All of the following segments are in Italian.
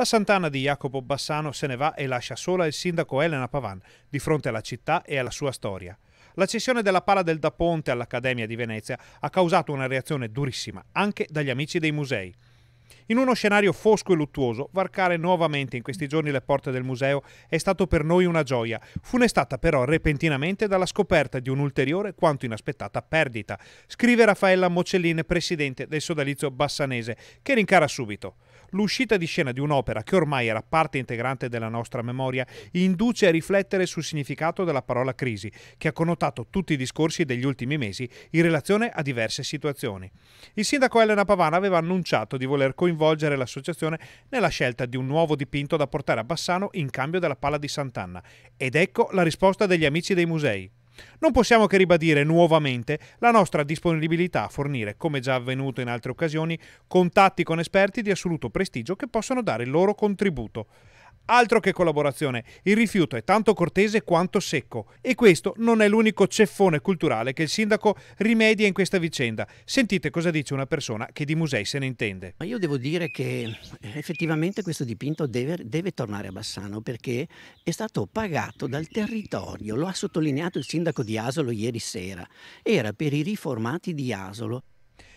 La Sant'Anna di Jacopo Bassano se ne va e lascia sola il sindaco Elena Pavan di fronte alla città e alla sua storia. La cessione della pala del Daponte all'Accademia di Venezia ha causato una reazione durissima anche dagli amici dei musei. In uno scenario fosco e luttuoso, varcare nuovamente in questi giorni le porte del museo è stato per noi una gioia, funestata però repentinamente dalla scoperta di un'ulteriore quanto inaspettata perdita, scrive Raffaella Mocellin, presidente del sodalizio bassanese, che rincara subito. L'uscita di scena di un'opera che ormai era parte integrante della nostra memoria induce a riflettere sul significato della parola crisi, che ha connotato tutti i discorsi degli ultimi mesi in relazione a diverse situazioni. Il sindaco Elena Pavana aveva annunciato di voler coinvolgere coinvolgere l'associazione nella scelta di un nuovo dipinto da portare a Bassano in cambio della palla di Sant'Anna. Ed ecco la risposta degli amici dei musei. Non possiamo che ribadire nuovamente la nostra disponibilità a fornire, come già avvenuto in altre occasioni, contatti con esperti di assoluto prestigio che possono dare il loro contributo. Altro che collaborazione, il rifiuto è tanto cortese quanto secco e questo non è l'unico ceffone culturale che il sindaco rimedia in questa vicenda. Sentite cosa dice una persona che di musei se ne intende. Ma io devo dire che effettivamente questo dipinto deve, deve tornare a Bassano perché è stato pagato dal territorio, lo ha sottolineato il sindaco di Asolo ieri sera. Era per i riformati di Asolo.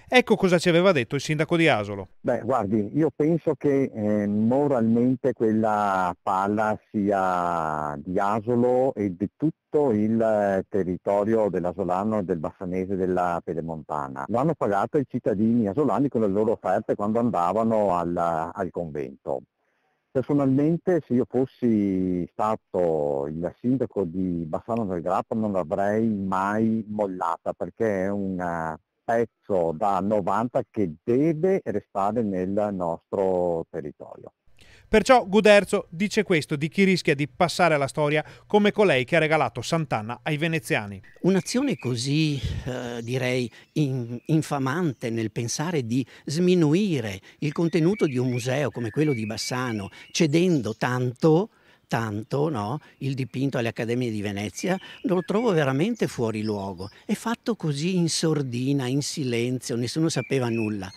Ecco cosa ci aveva detto il sindaco di Asolo. Beh, guardi, io penso che eh, moralmente quella palla sia di Asolo e di tutto il eh, territorio dell'Asolano e del Bassanese della Pedemontana. Lo hanno pagato i cittadini asolani con le loro offerte quando andavano al, al convento. Personalmente se io fossi stato il sindaco di Bassano del Grappa non l'avrei mai mollata perché è una, pezzo da 90 che deve restare nel nostro territorio. Perciò Guderzo dice questo di chi rischia di passare alla storia come colei che ha regalato Sant'Anna ai veneziani. Un'azione così, eh, direi, in, infamante nel pensare di sminuire il contenuto di un museo come quello di Bassano, cedendo tanto tanto no? il dipinto alle Accademie di Venezia, lo trovo veramente fuori luogo. È fatto così in sordina, in silenzio, nessuno sapeva nulla.